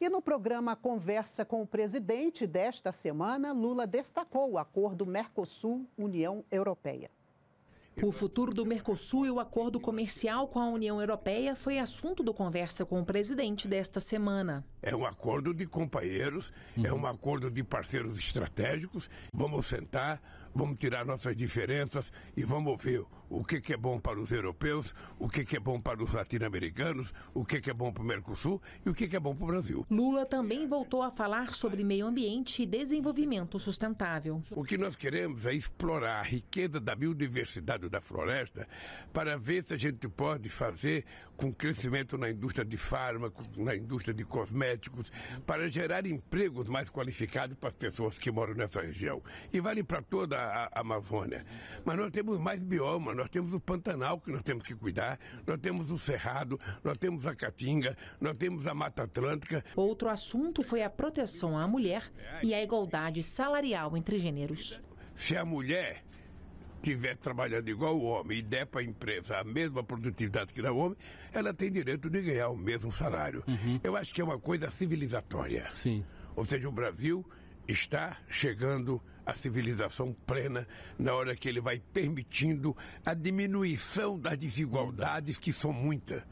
E no programa Conversa com o Presidente desta semana, Lula destacou o acordo Mercosul-União Europeia. O futuro do Mercosul e o acordo comercial com a União Europeia foi assunto do conversa com o presidente desta semana. É um acordo de companheiros, é um uhum. acordo de parceiros estratégicos. Vamos sentar, vamos tirar nossas diferenças e vamos ver o que, que é bom para os europeus, o que, que é bom para os latino-americanos, o que, que é bom para o Mercosul e o que, que é bom para o Brasil. Lula também voltou a falar sobre meio ambiente e desenvolvimento sustentável. O que nós queremos é explorar a riqueza da biodiversidade da floresta para ver se a gente pode fazer com crescimento na indústria de fármacos, na indústria de cosméticos, para gerar empregos mais qualificados para as pessoas que moram nessa região. E vale para toda a, a Amazônia. Mas nós temos mais bioma, nós temos o Pantanal que nós temos que cuidar, nós temos o Cerrado, nós temos a Caatinga, nós temos a Mata Atlântica. Outro assunto foi a proteção à mulher e a igualdade salarial entre gêneros. Se a mulher estiver trabalhando igual o homem e der para a empresa a mesma produtividade que dá o homem, ela tem direito de ganhar o mesmo salário. Uhum. Eu acho que é uma coisa civilizatória. Sim. Ou seja, o Brasil está chegando à civilização plena na hora que ele vai permitindo a diminuição das desigualdades, que são muitas.